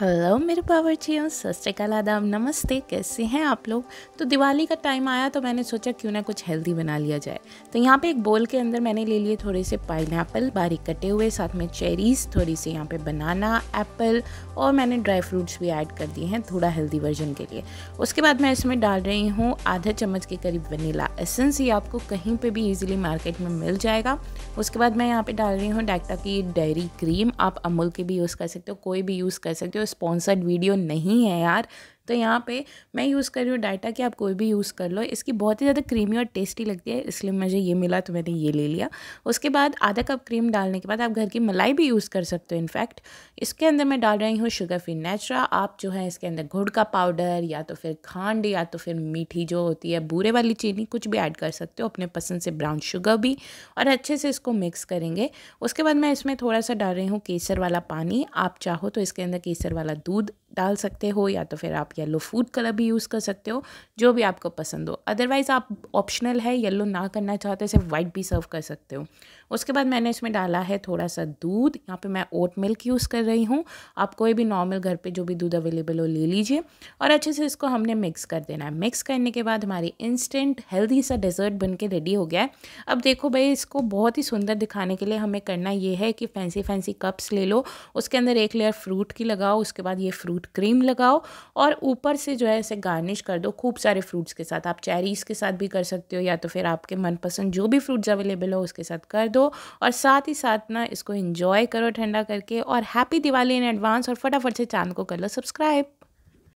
hello मेरे बावर्चियों सस्काल आदाब नमस्ते कैसे हैं आप लोग तो दिवाली का टाइम आया तो मैंने सोचा क्यों ना कुछ हेल्दी बना लिया जाए तो यहाँ पे एक बोल के अंदर मैंने ले लिए थोड़े से पाइन बारीक कटे हुए साथ में चेरीज़ थोड़ी सी यहाँ पे बनाना एप्पल और मैंने ड्राई फ्रूट्स भी ऐड कर दिए हैं थोड़ा हेल्दी वर्जन के लिए उसके बाद मैं इसमें डाल रही हूँ आधा चम्मच के करीब वनीला एसेंस ये आपको कहीं पर भी ईजिली मार्केट में मिल जाएगा उसके बाद मैं यहाँ पर डाल रही हूँ डाक्टा की डेयरी क्रीम आप अमूल के भी यूज़ कर सकते हो कोई भी यूज़ कर सकते हो स्पॉन्सर्ड वीडियो नहीं है यार तो यहाँ पे मैं यूज़ कर रही हूँ डाटा की आप कोई भी यूज़ कर लो इसकी बहुत ही ज़्यादा क्रीमी और टेस्टी लगती है इसलिए मुझे ये मिला तो मैंने ये ले लिया उसके बाद आधा कप क्रीम डालने के बाद आप घर की मलाई भी यूज़ कर सकते हो इनफैक्ट इसके अंदर मैं डाल रही हूँ शुगर फ्री नेचुरा आप जो है इसके अंदर गुड़ का पाउडर या तो फिर खांड या तो फिर मीठी जो होती है बूरे वाली चीनी कुछ भी ऐड कर सकते हो अपने पसंद से ब्राउन शुगर भी और अच्छे से इसको मिक्स करेंगे उसके बाद मैं इसमें थोड़ा सा डाल रही हूँ केसर वाला पानी आप चाहो तो इसके अंदर केसर वाला दूध डाल सकते हो या तो फिर आप येलो फूड कलर भी यूज़ कर सकते हो जो भी आपको पसंद हो अदरवाइज़ आप ऑप्शनल है येलो ना करना चाहते सिर्फ वाइट भी सर्व कर सकते हो उसके बाद मैंने इसमें डाला है थोड़ा सा दूध यहाँ पे मैं ओट मिल्क यूज़ कर रही हूँ आप कोई भी नॉर्मल घर पे जो भी दूध अवेलेबल हो ले लीजिए और अच्छे से इसको हमने मिक्स कर देना है मिक्स करने के बाद हमारी इंस्टेंट हेल्दी सा डेजर्ट बन के रेडी हो गया है अब देखो भाई इसको बहुत ही सुंदर दिखाने के लिए हमें करना ये है कि फैंसी फैंसी कप्स ले लो उसके अंदर एक लेयर फ्रूट की लगाओ उसके बाद ये फ्रूट फ्रूट क्रीम लगाओ और ऊपर से जो है इसे गार्निश कर दो खूब सारे फ्रूट्स के साथ आप चेरीज़ के साथ भी कर सकते हो या तो फिर आपके मनपसंद जो भी फ्रूट्स अवेलेबल हो उसके साथ कर दो और साथ ही साथ ना इसको इन्जॉय करो ठंडा करके और हैप्पी दिवाली इन एडवांस और फटाफट से चांद को कर लो सब्सक्राइब